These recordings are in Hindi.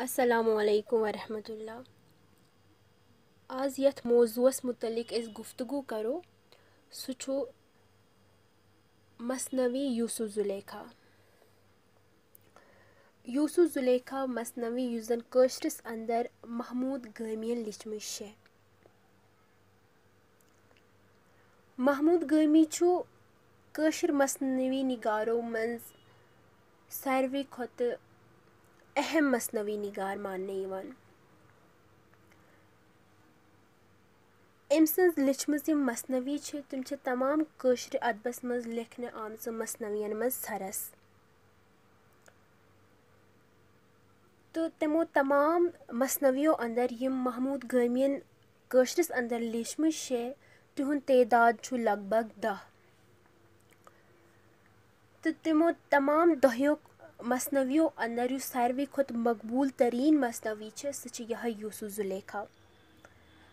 असलकम वरहमल आज यथ मौजूस मुतलिक गुफ्तु करो सह मसनवी यूसु जुलेखा यूसु जुलेखा मसनवी युजन कश्रस अंदर महमूद गमियन है महमूद गमी चुश मसनवी निगारों मज सारे खुद अहम मसनवी निगार मानने ईवान अम सज मसनवी तम तमाम कशर अदबस मज लिखने आम मसनवीन मज सरस तो तमो तमाम मसनवियों अंदर यम महमूद गमियन कशरस अंदर से तिहद तदाद लगभग दह तो तमो तमाम दहुक مصنویو اندر یُس ساروٕے کھۄتہٕ مقبوٗل تریٖن مصنوی چھِ سُہ چھِ یِہے یوٗسُف زُلیکھا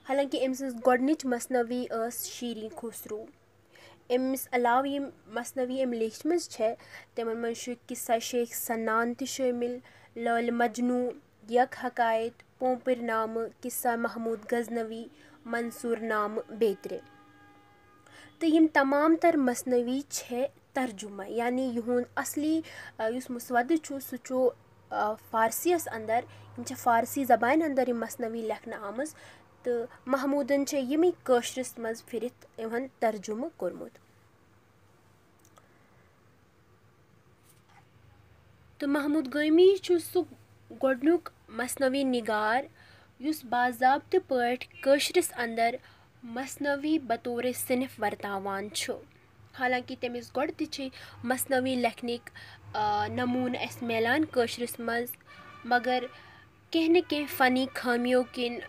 حالانٛکہِ أمۍ سٕنٛز گۄڈنِچ مصنوی ٲس شیٖریٖن خسروٗ أمِس علاوٕ یِم مصنوی أمۍ لیٖچھمٕژ چھےٚ تِمَن منٛز چھُ قِصہ شیخ سنان تہِ شٲمِل لٲلہِ مجنوٗ یک حقایت پوپٔرۍ نامہٕ قِصہ محموٗد غزنوی منصوٗر نامہٕ بیترِ تہٕ یِم تمام تَر مصنوی چھےٚ ترجمہٕ یعنی یِہُنٛد اَصلی یُس مُسودٕ چھُ سُہ چھُ فارسیَس اَندَر یِم چھِ فارسی زَبانہِ اَندَر یِم مثنوی لیکھنہٕ آمٕژ تہٕ محموٗدَن چھِ یِمٕے کٲشرِس منٛز پھِرِتھ یِہُنٛد ترجُمہٕ کوٚرمُت تہٕ محموٗد گٲمی چھُ سُہ گۄڈنیُک مثنوی نِگار یُس باضابطہٕ پٲٹھۍ کٲشرِس اَندَر مثنوی بطورِ صنف وَرتاوان چھُ हालांकि तमिस गोड मसनवी लखनिक नमून अस मिलान कशरस मज मगर कह न कह फनी खामियों किन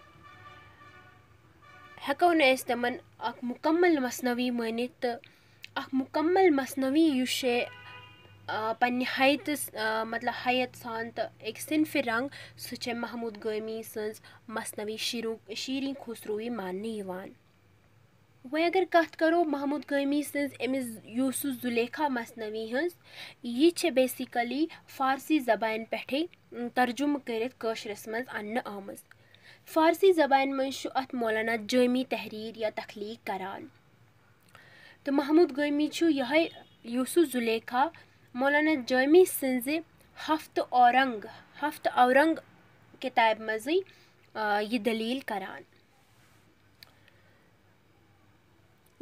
हको नमन अख मुकम्मल मसनवी मानित तो अख मुकम्मल मसनवी उसे पे हयत मतलब हयत सान एक सिनफ रंग सह महमूद गमी सज मसनवी शिरु शीरी खुसरुवी मानने वह अगर कत करो महमूद गमी समिस यूसु जुलेखा मसनवी हज यह बेसिकली फारसी जबान पे तर्जुम करशरस मज अन्न आम फारसी जबान मज अत मौलाना जमी तहरीर या तख्लीक करान तो महमूद गमी यह यूसु जुलेखा मौलाना जमी सज हफ्त औरंग हफ्त औरंग किताब मज यह दलील करान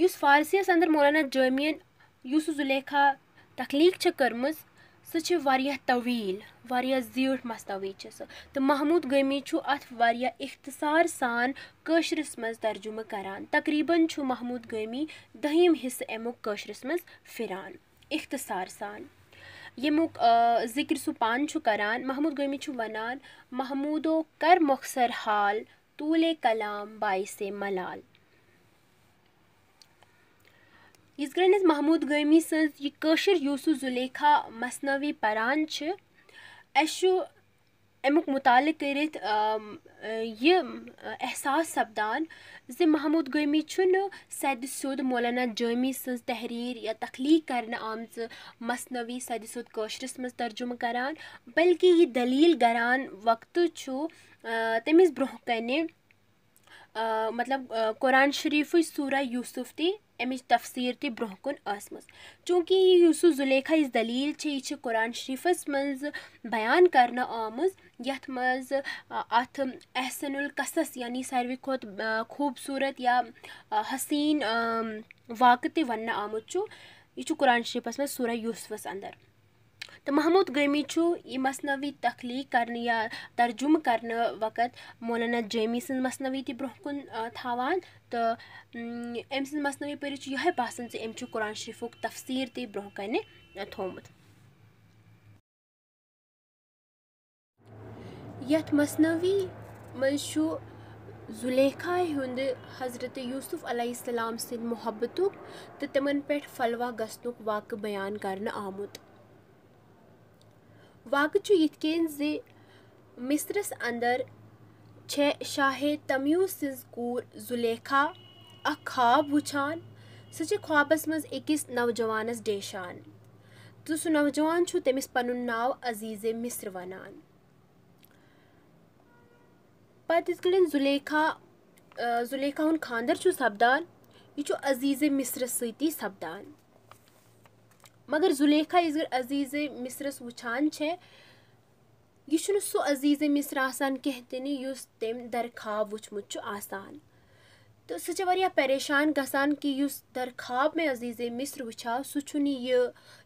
उस फारसियस अंदर मौलाना जमियन इस जुलेखा तख्लीक कर्म सवील वीठ मस्तवीज तो महमूद गमी अख्तसार सानश्रस मज तर्जुम करान तकरीबन छु महमूद गमी दहम हिस्से अमुकश्रस मज फिरान इख्तसार सान युक जिक्र सु पान करान महमूद गमी वनान महमूदो कर मुखसर हाल तूल कलाम बायसे मलाल इस महमूद गमी सर यूसु जुलेखा मसनवी परान अमुक मुताल कर एहसास सपदान जहमूद गमी सद सद मौलाना जमी सहरीर या तखलीक कर आम मसनवी सद सदरस मज तर्जुम कर बल्कि यह दलील गरान वक्त चु तमिस ब्रोह क मतलब कुरान शरीफ सूरह यूसुफ त अमिच तफसर त्रोह कुन ऐसम चूँकि यह जुलेखा इस दलील से यह कुरान शरीफस मज बयान कर अहसनकसस यानी सारे खुद खूबसूरत या हसीन वाक त वन आमुत यह कुरान शरीफस मूर यूसफस अंदर تہٕ محمود گٔمی چھُ یہِ مصنوی تخلیٖق کَرنہٕ یا ترجُمہٕ کَرنہٕ وقت مولانا جیمی سٕنٛز مصنوی تہِ برٛونٛہہ کُن تھاوان تہٕ أمۍ سٕنٛز مصنوی پٔرِتھ چھُ یِہوٚے باسان زِ أمۍ چھُ قرآن شریٖفُک تفسیٖر تہِ برٛونٛہہ کَنہِ تھوٚمُت یَتھ مصنوی منٛز چھُ زُلیکھاے ہُنٛدِ حضرت یوٗسف علیہ السلام سٕنٛدِ محبتُک تہٕ تِمَن پٮ۪ٹھ فلوا گژھنُک واقعہٕ بیان کَرنہٕ آمُت واقعہٕ چھُ یِتھ کٔنۍ زِ مِصرس انٛدر چھےٚ شاہِ تمیوٗز سٕنٛز کوٗر زُلیکھا اکھ خواب وٕچھان سُہ چھِ خوابس منٛز أکِس نوجوانس ڈیشان تہٕ سُہ نوجوان چھُ تٔمِس پنُن ناو عزیٖزِ مِصر وَنان پتہٕ یِتھ کٔنۍ زُلیکھا زُلیکھا ہُنٛد خانٛدر چھُ سپدان یہِ چھُ عزیٖزِ مِصرس سۭتی سپدان मगर जुलेखा इस अजीज मिसरस वुछान छे यह सो मिसर आसान कह तम दरखाब वुचमुत आसान तो सह परेशान गसान कि उस दरखाब में अजीज मिसर वा सह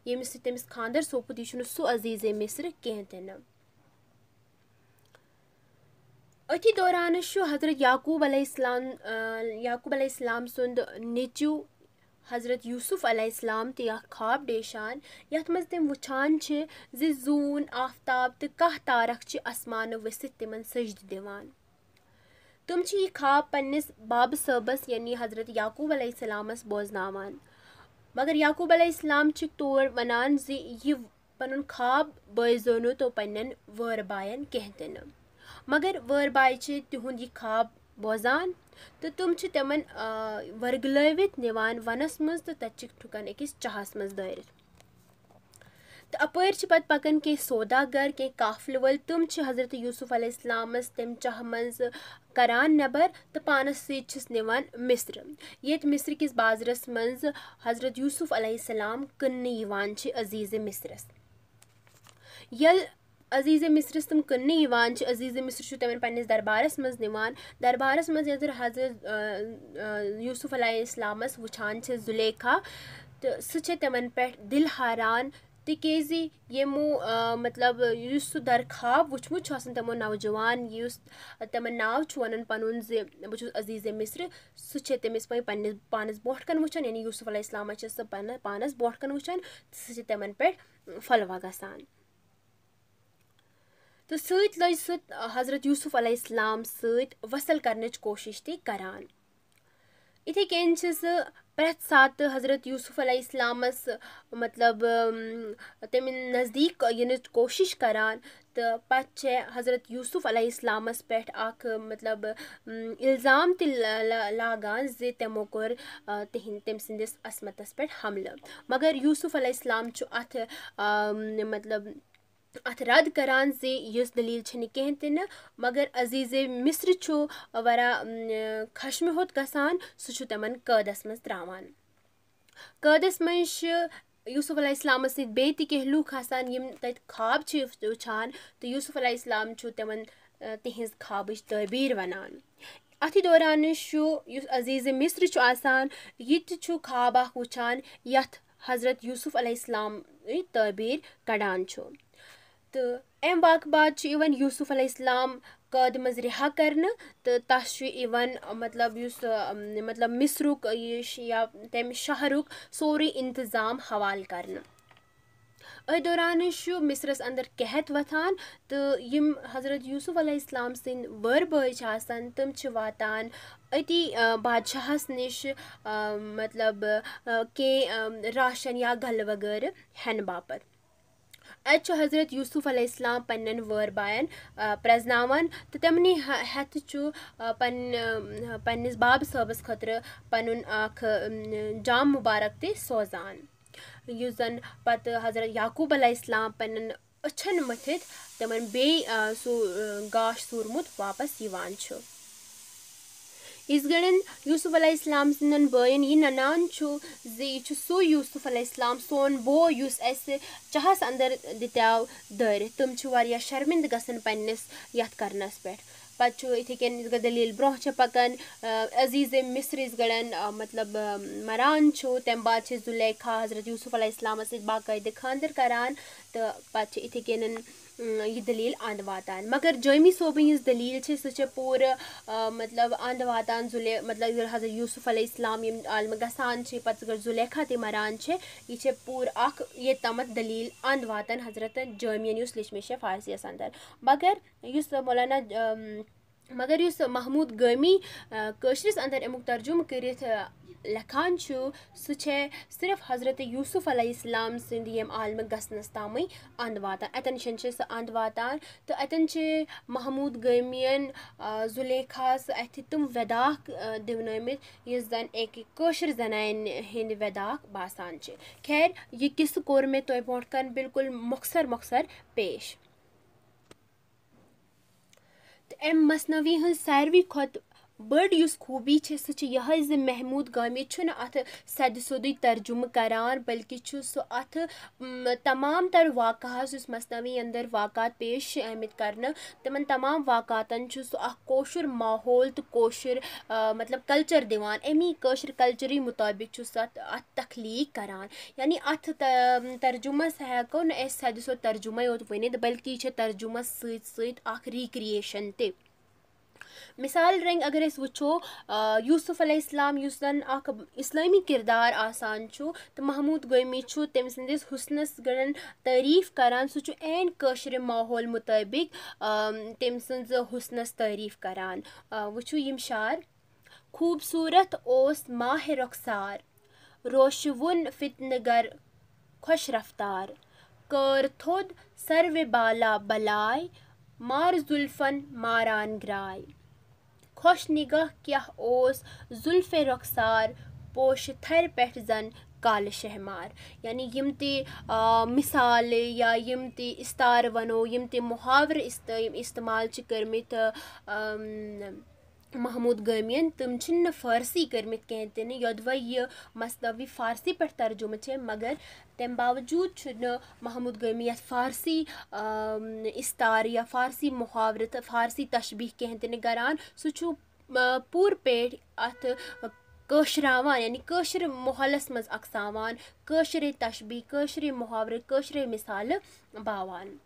ये तेस खानदर सोपुत यह सो मिसर कह अथि दौरान हज़रत याकूब याकूब सुंद नेचू حضرت یوسف علیہ السلام تہِ اَکھ خاب ڈیشان یَتھ منٛز تِم وٕچھان چھِ زِ زوٗن آفتاب تہٕ کاہ تارَک چھِ اَسمانہٕ ؤسِتھ تِمَن سٔجدٕ دِوان تِم چھِ یہِ خاب پنٛنِس بابہٕ صٲبَس یعنی حضرت یعقوٗب علیہ السلامَس بوزناوان مگر یعقوٗب علیہ السلام چھِ تور وَنان زِ یہِ پَنُن خاب بٲیزیو نہٕ تو پنٛنٮ۪ن وٲر باین کینٛہہ تہِ نہٕ مگر وٲر باے چھِ تِہُنٛد یہِ خاب बोजान तो तुम तम वर्गलवित नवान वनस मज तो ठुकान अकिस चाह मज दर तो अपर पकान कें सौदागर कें काफल वल तुम हज़रत यूसुफ अलमस तम चाह मरान नबर तो पानस सीस नवान मिस्र ये मिस्र किस बाजरस मज हज़रत यूसुफ अलम कन्नी अजीज़ मिस्रस यल عزیٖزِ مِصرِس تِم کٕننہِ یِوان چھِ عزیٖزِ مِصر چھُ تِمَن پنٛنِس دربارَس منٛز نِوان دربارَس منٛز ییٚلہِ حضرت یوٗسُف علیہ اِسلامَس وٕچھان چھِ زُلیکھا تہٕ سُہ چھِ تِمَن پٮ۪ٹھ دِل ہاران تِکیٛازِ یِمو مطلب یُس سُہ درخاب وٕچھمُت چھُ آسان تِمو نوجوان یُس تِمَن ناو چھُ وَنان پَنُن زِ بہٕ چھُس عزیٖزِ مِصرِ سُہ چھِ تٔمِس وۄنۍ پنٛنِس پانَس بۄٹھ کَن وٕچھان یعنی یوٗسُف علیہ اِسلامَس چھِ سُہ پنٛنہِ پانَس بۄٹھ کَن وٕچھان سُہ چھِ تِمَن پٮ۪ٹھ فَلوا گژھان तो सत लज सह हज़रत यूसुफ अलैहिस्सलाम सत वसल करनच कोशिश ते इथे कन प्रेत सात हज़रत यूसुफ अलैहिस्सलामस मतलब तम नज़दीक इन कोशिश करान तो पे हज़रत यूसुफ अलैहिस्सलामस पे मतलब इल्ज़ाम त लागान जो तमो कोर तिहन तम संदिस असमतस पे हमल मगर यूसुफ अलैहिस्सलाम अथ मतलब अत रद कर दलील छन कहें तन मगर अजीज मिस्र चु वा खशम होत गसान सह तमन कैदस मज त्रावान कदस मज यूसुफ अल इस्लाम सै कह लूख आसान यम खाब वुचान तो यूसुफ अल चु तम तिज खाब तबीर वनान अथ दौरान अजीज मिस्र चु आसान यह खाब अ यजरत यूसुफ अल तबीर कड़ान تہٕ اَمہِ واقعہٕ بعد چھُ یِوان یوٗسُف علیہ السلام قٲدِ منٛز رِہا کَرنہٕ تہٕ تَس چھُ یِوان مطلب یُس مطلب مِصرُک یہِ یا تَمہِ شہرُک سورُے اِنتظام حوالہٕ کَرنہٕ أتھۍ دوران چھُ مِصرَس اَنٛدر قحط وۄتھان تہٕ یِم حضرت یوٗسُف علیہ السلام سٕنٛدۍ وٲر بٲے چھِ آسان تِم چھِ واتان أتی بادشاہَس نِش مطلب کینٛہہ راشَن یا غلہٕ وغٲرٕ ہٮ۪نہٕ باپَتھ اَتہِ چھُ حضرت یوٗسُف علیہ السلام پنٕنٮ۪ن وٲر باین پرٛزناوان تہٕ تِمنٕے ہٮ۪تھ چھُ پنٕنہِ پنٕنِس بابہٕ صٲبَس خٲطرٕ پَنُن اَکھ جام مُبارک تہِ سوزان یُس زَن پَتہٕ حضرت یعقوٗب علیہ السلام پنٕنٮ۪ن أچھَن مٔتھِتھ تِمَن بیٚیہِ سُہ گاش سوٗرمُت واپَس یِوان چھُ izgaran yusuf alayhissalom sindan bayin yinanan chu zi chu su yusuf alayhissalom son bo yus as chahas andar ditaw dar tum chu wariya sharmind gasan pannis yat karnas pet पत् इथे कन दलील ब्रोह पकान अजीज मिस्र गड़न मतलब मरान तम बाद जुलेखा हजरत यूसुफ अलैहिस्सलाम सत बाकायदे खानदर करान तो पत् इथे कन یہِ دٔلیٖل اَنٛد واتان مگر جٲمی صٲبٕنۍ یُس دٔلیٖل چھِ سُہ چھِ پوٗرٕ مطلب اَنٛدٕ واتان زُلے مطلب حضرت یوٗسُف علیہ السلام یِم عالمہٕ گژھان چھِ پَتہٕ اگر زُلیخا تہِ مَران چھِ یہِ چھِ پوٗرٕ اَکھ ییٚتہِ تامَتھ دٔلیٖل اَنٛد واتان حضرت جٲمِیَن یُس لیٚچھمٕژ چھےٚ فارسیَس اَندَر مگر یُس مولانا मगर उस महमूद गमी कशरस अंदर अमुक तर्जुम कर लेखान सह सिर्फ हजरत यूसुफ अलम सद यम आलम गसनस तम अंद वातान अतन सह अंद वातान तो अतन महमूद गमियन जुलेखास अथि तुम वदाख दिवन इस जन एक कशर जनान हंद वदाख बासान खैर यह किस्स कोर मे तुम तो बो बिल्कुल मखसर मखसर पेश اَمہِ مصنوی ہٕنٛز ساروٕے کھۄتہٕ بٔڑ یُس خوٗبی چھِ سُہ چھِ یِہَے زِ محموٗد گامے چھُنہٕ اَتھ سَدٕ سیوٚدُے ترجُمہٕ کران بٔلکہِ چھُ سُہ اَتھٕ تمام تر واقعہَس یُس مثنوی اندر واقعات پیش چھِ آمٕتۍ کرنہٕ تِمَن تمام واقعاتَن چھُ سُہ اَکھ کٲشُر ماحول تہٕ کٲشُر مطلب کَلچَر دِوان اَمی کٲشِر کَلچَرٕے مُطٲبِق چھُ سُہ اَتھ اَتھ تخلیٖق کران یعنی اَتھ ترجُمَس ہٮ۪کو نہٕ أسۍ سَدٕ سیوٚد ترجُمَے یوت ؤنِتھ بٔلکہِ یہِ چھِ ترجُمَس سۭتۍ سۭتۍ اَکھ ریٖکرِیشَن تہِ मिसाल रंग अगर इस वो यूसुफ अलैहिस्सलाम यु जन इस्लामी किरदार आसान चु तो महमूद गमी तम सदस हुसन गणन तारीफ करान सू ऐन कशर माहौल मुताबिक तम सुसन तारीफ करान वो यम शार खूबसूरत ओस माह रुखसार रोशवन फितन गर खुश रफ्तार कर थोद सर्व बाला बलाय مارٕ زُلفَن ماران گرٛاے خۄش نِگاہ کیٛاہ اوس زُلفہِ رۄخسار پوشہِ تھَرِ پٮ۪ٹھ زَن کالہٕ شہمار یعنی یِم تہِ مِثالہِ یا یِم تہِ اِستار وَنو یِم تہِ محاورٕ اِست یِم اِستعمال چھِ کٔرۍمٕتۍ محموٗد گٲمِیَن تِم چھِنہٕ فارسی کٔرمٕتۍ کینٛہہ تہِ نہٕ یوٚدوَے یہِ مصنوی فارسی پٮ۪ٹھ ترجُمہٕ چھِ مگر تَمہِ باوجوٗد چھُنہٕ محموٗد گٲمی یَتھ فارسی اِستار یا فارسی محاورٕ تہٕ فارسی تشبیٖح کینٛہہ تہِ نہٕ کَران سُہ چھُ پوٗرٕ پٲٹھۍ اَتھ کٲشراوان یعنی کٲشرِ ماحولَس منٛز اَکساوان کٲشرِ تشبیٖح کٲشرِ محاورٕ کٲشرِ مِثالہٕ باوان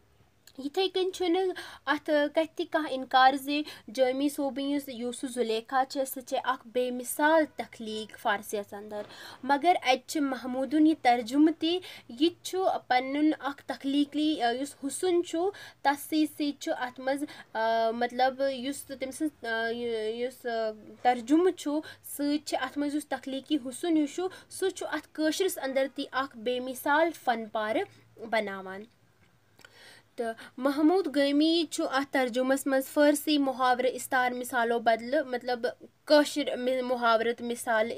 یِتھَے کٔنۍ چھُنہٕ اَتھ کَتھِ تہِ کانٛہہ اِنکار زِ جٲمی صوبٕنۍ یُس یوٗسُف زُلیکھا چھِ سُہ چھِ اَکھ بے مِثال تخلیٖق فارسیَس اَندَر مگر اَتہِ چھِ محموٗدُن یہِ ترجُمہٕ تہِ یہِ تہِ چھُ پَنُن اَکھ تخلیٖقی یُس حُسُن چھُ تَتھ سۭتۍ سۭتۍ چھُ اَتھ منٛز مطلب یُس تٔمۍ سٕنٛز یُس ترجُمہٕ چھُ سۭتۍ چھِ اَتھ منٛز یُس تخلیٖقی حُسُن یُس چھُ سُہ چھُ اَتھ کٲشرِس اَندَر تہِ اَکھ بے مِثال فَن پارٕ بَناوان تہٕ محموٗد گٲمی چھُ اَتھ ترجُمَس منٛز فٲرسی محاورٕ اِستار مِثالو بدلہٕ مطلب کٲشِر محاورٕ تہٕ مِثال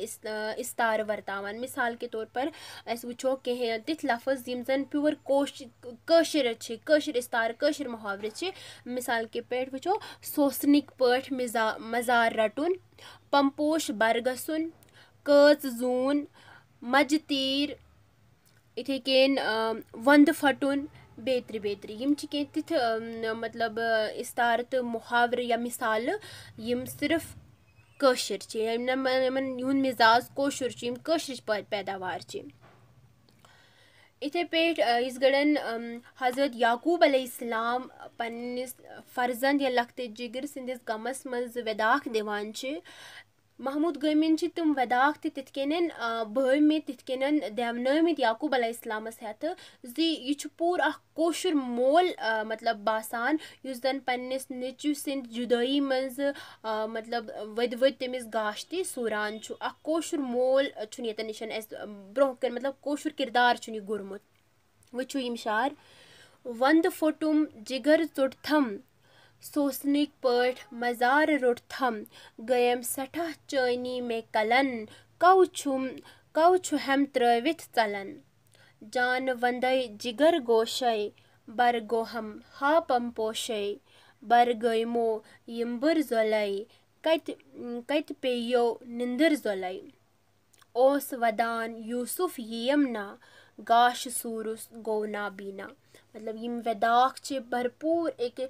اِستار وَرتاوان مِثال کے طور پر أسۍ وٕچھو کینٛہہ تِتھۍ لفظ یِم زَن پیُور کوش کٲشِر چھِ کٲشِر اِستار کٲشِر محاورٕ چھِ مِثال کے پٲٹھۍ وٕچھو سوسنٕکۍ پٲٹھۍ مِزا مَزار رَٹُن پمپوش برگَسُن کٲژ زوٗن مَجہِ تیٖر یِتھے کٔنۍ وَندٕ پھَٹُن بیترِ بیترِ یِم چھِ کینٛہہ تِتھۍ مطلب اِستار تہٕ مُحاورٕ یا مِثالہٕ یِم صرف کٲشِر چھِ یِمَن یِہُنٛد مِزاز کٲشُر چھُ یِم کٲشرِچ پیداوار چھِ یِتھَے پٲٹھۍ یِژھ گَڑٮ۪ن حضرت یعقوٗب علیہ السلام پنٛنِس فرزنٛد یا لۄکٹہِ جِگر سٕنٛدِس غمَس منٛز وٮ۪داکھ دِوان چھِ محموٗد گٲمِن چھِ تِم وداکھ تہِ تِتھ کٔنٮ۪ن بٲمٕتۍ تِتھ کٔنٮ۪ن دیونٲمٕتۍ یعقوٗب علیہ اسلامَس ہٮ۪تھٕ زِ یہِ چھُ پوٗرٕ اَکھ کٲشُر مول مطلب باسان یُس زَن پنٛنِس نیٚچوٗ سٕنٛدِ جُدٲیی منٛزٕ مطلب ؤدۍ ؤدۍ تٔمِس گاشٹہِ سوٗران چھُ اَکھ کٲشُر مول چھُنہٕ ییٚتٮ۪ن نِش اَسہِ برٛونٛہہ کَنہِ مطلب کٲشُر کِردار چھُنہٕ یہِ گوٚرمُت وٕچھِو یِم شعر وَندٕ پھوٚٹُم جِگر ژوٚٹتھم سُہ اوس نٕکۍ پٲٹھۍ مَزارٕ روٚٹتھم گٔیَم سٮ۪ٹھاہ چٲنی مےٚ کَلَن کَو چھُم کَو چھُ ہٮ۪م ترٛٲوِتھ ژَلَن جانہٕ وَندَے جِگر گوشَے بَرٕ گوہَم ہاپَم پوشَے بَرٕ گٔیمو یِمبٕر زۄلَے کَتہِ کَتہِ پیٚیو نِندٕر زۄلَے ओस वदान यूसुफ यमना गाश सूरुस गोना बीना मतलब यम वदाख च भरपूर एक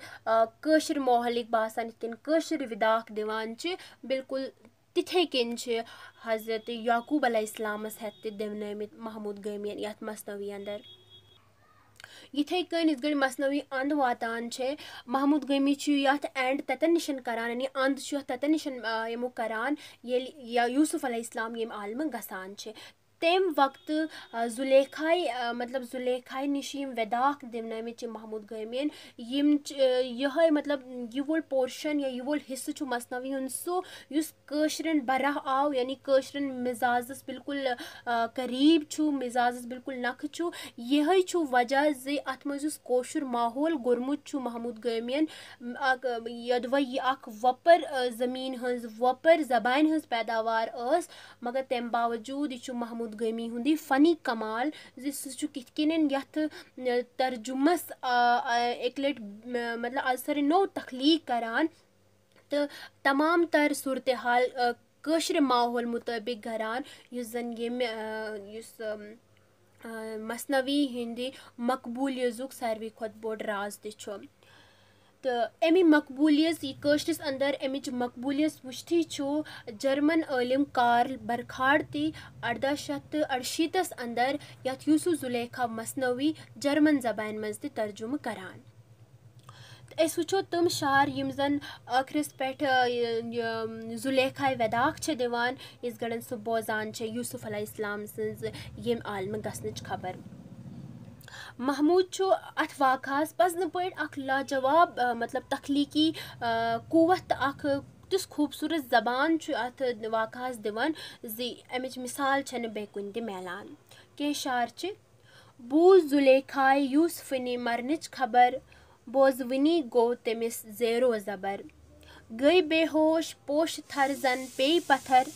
कशर मोहलिक बासन इतन कशर वदाख दिवान च बिल्कुल तिथे किन च हजरत याकूब अलैहिस्सलाम हत दिवनमित महमूद गैमियन यात मस्तवी अंदर یِتھَے کٔنۍ یِتھ گٔے مصنوعی اَنٛد واتان چھِ محموٗد گٔمی چھُ یَتھ اینٛڈ تَتٮ۪ن نِش کَران یعنی اَنٛد چھُ یَتھ تَتٮ۪ن نِش یِمو کَران ییٚلہِ یوٗسُف علیہ السلام ییٚمہِ عالمہٕ گژھان چھِ تمہِ وقتہٕ زُلیکھاے مطلب زُلیکھاے نِش یِم وٮ۪داکھ دِونٲومٕتۍ چھِ محموٗد گٲمِیَن یِم چھِ یِہوٚے مطلب یہِ وول پورشَن یا یہِ وول حِصہٕ چھُ مصنوی ہُنٛد سُہ یُس کٲشرٮ۪ن بَرَہ آو یعنی کٲشرٮ۪ن مِزازَس بالکُل قریٖب چھُ مِزازَس بالکُل نَکھٕ چھُ یِہوٚے چھُ وجہ زِ اَتھ منٛز یُس کٲشُر ماحول کوٚرمُت چھُ محموٗد گٲمِیَن اَکھ یوٚدوَے یہِ اَکھ وۄپَر زٔمیٖن ہٕنٛز وۄپَر زَبانہِ ہٕنٛز پیداوار ٲس مگر تَمہِ باوجوٗد یہِ چھُ محموٗد خودگٲمی ہُنٛدٕے فنی کمال زِ سُہ چھُ کِتھ کٔنٮ۪ن یَتھ ترجُمَس اَکہِ لَٹہِ مطلب از سَر نوٚو تخلیٖق کَران تہٕ تمام تَر صوٗرتِ حال کٲشرِ ماحول مُطٲبِق گَران یُس زَن ییٚمہِ یُس مثنوی ہِنٛدِ مقبوٗلیزُک ساروی کھۄتہٕ بوٚڑ راز تہِ چھُ تہٕ اَمہِ مقبوٗلیَت یہِ کٲشرِس اَنٛدر اَمِچ مقبوٗلیت وُچھتھٕے چھُ جرمَن عٲلِم کارل برکھاڈ تہِ اَرداہ شَتھ تہٕ اَرشیٖتَس اَنٛدر یَتھ یوٗسُف زُلیکھا مثنوی جرمَن زبانہِ منٛز تہِ ترجُمہٕ کران تہٕ أسۍ وٕچھو تِم شعر یِم زَن ٲخرَس پٮ۪ٹھ زُلیکھاے وٮ۪داکھ چھِ دِوان یِژھ گَڑٮ۪ن سُہ بوزان چھِ یوٗسُف علیہ السلام سٕنٛز ییٚمہِ عالمہٕ گژھنٕچ خبر महमूद चु अथ वाक पजन पे लाजवाब मतलब तख्लीकी कुत तुस खूबसूरत जबान अथ वाक जी अमिच मिसाल छन बेकुन दि मेलान के शार बूझ जुलेखाए यूसफनी मरनच खबर बोजवनी गो तमिस जेरो जबर गई बेहोश पोश थर जन पे पत्थर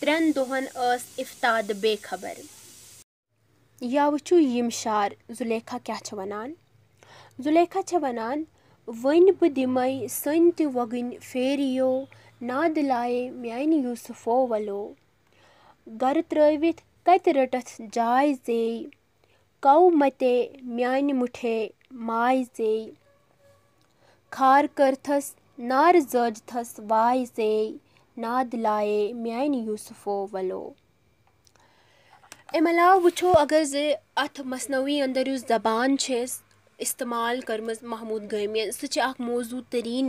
त्रेन दोहन अफ्ताद बेखबर یا وٕچھِو یِم شعر زُلیکھا کیٛاہ چھِ وَنان زُلیکھا چھِ وَنان وۄنۍ بہٕ دِمَے سٔنۍ تہِ وۄگٕنۍ پھیریو نادٕ لایے میٛانہِ یوٗسفو وَلو گَرٕ ترٛٲوِتھ کَتہِ رٔٹتھ جاے ژیٚے کَو مَتے میٛانہِ مُٹھے ماے ژیٚے خار کٔرتھَس نارٕ زٲجتھَس واے ژیٚے نادٕ لایے میٛانہِ یوٗسفو وَلو امہِ علاوٕ وٕچھو اگر زِ اَتھ مصنوعی اندر یُس زبان چھِ أسۍ استعمال کٔرمٕژ محموٗد گٲمہِ سُہ چھِ اَکھ موضوٗع تٔریٖن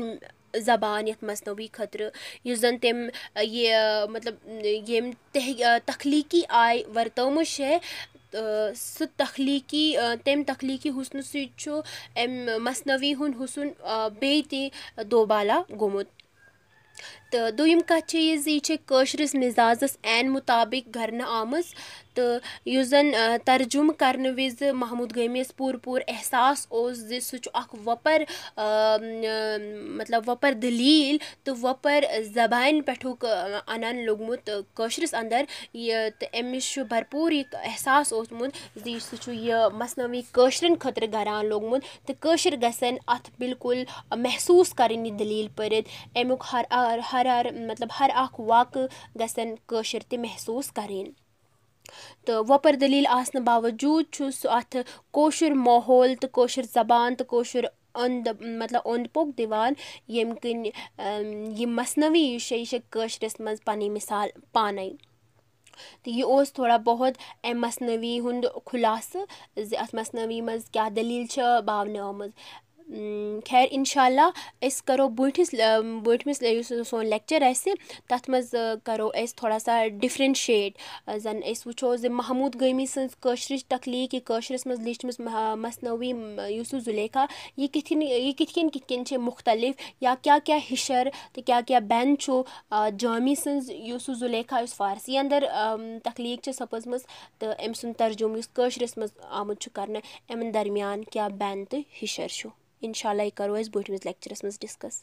زبان یَتھ مصنوعی خٲطرٕ یُس زَن تٔمۍ یہِ مطلب ییٚمۍ تہِ تخلیٖقی آے وَرتٲمٕژ چھےٚ سُہ تخلیٖقی تٔمۍ تخلیٖقی حُسنہٕ سۭتۍ چھُ اَمہِ مصنوعی ہُنٛد حُسُن بیٚیہِ تہِ دوبالا گوٚمُت तो दुम कत यह मिजाजस एन मुताबिक घर आम तो युजन तर्जुम कर वज महमूद गमीस पूर पूर एहसास उस वपर मतलब वपर दलील तो वपर जबान पेठुक अनान लोगमुत कशरस अंदर ये तो अमिश भरपूर एक एहसास ओतमुत सह मसनवी कशरन खतर गरान लोगमुत तो कशर गसन अत बिल्कुल महसूस करें दलील पढ़ित अमुक हर हर ہرار مطلب ہر اکھ واقعہٕ گژھن کٲشِر تہِ محسوٗس کَرٕنۍ تہٕ وۄپَر دٔلیٖل آسنہٕ باوجوٗد چھُ سُہ اَتھ کٲشُر ماحول تہٕ کٲشِر زبان تہٕ کٲشُر اوٚنٛد مطلب اوٚنٛد پوٚک دِوان ییٚمہِ کِنۍ یہِ مصنوی یُس چھِ یہِ چھِ کٲشرِس منٛز پَنٕنۍ مِثال پانَے تہٕ یہِ اوس تھوڑا بہت اَمہِ مصنوی ہُنٛد خُلاصہٕ زِ اَتھ مصنوی منٛز کیٛاہ دٔلیٖل چھِ باونہٕ آمٕژ خیر اِنشاءاللہ أسۍ کَرو بوٗنٛٹھِس بوٗنٛٹھمِس یُس سون لیکچَر آسہِ تَتھ منٛز کَرو أسۍ تھوڑا سا ڈِفرَنشیٹ زَن أسۍ وٕچھو زِ محموٗد گٲمی سٕنٛز کٲشرِچ تخلیٖق یہِ کٲشرِس منٛز لیٖچھمٕژ مصنوی یوٗسُف زُلیکھا یہِ کِتھ کٔنۍ یہِ کِتھ کٔنۍ کِتھ کٔنۍ چھِ مُختلِف یا کیٛاہ کیٛاہ ہِشر تہٕ کیٛاہ کیٛاہ بٮ۪ن چھُ جامی سٕنٛز یوٗسُف زُلیکھا یُس فارسی اَندَر تخلیٖق چھِ سَپٕزمٕژ تہٕ أمۍ سُنٛد ترجُمہٕ یُس کٲشرِس منٛز آمُت چھُ کَرنہٕ یِمَن درمیان کیٛاہ بٮ۪ن تہٕ ہِشر چھُ اِنشاء اللہ یہِ کَرو أسۍ بٔٹھمِس لیکچَرَس منٛز ڈِسکَس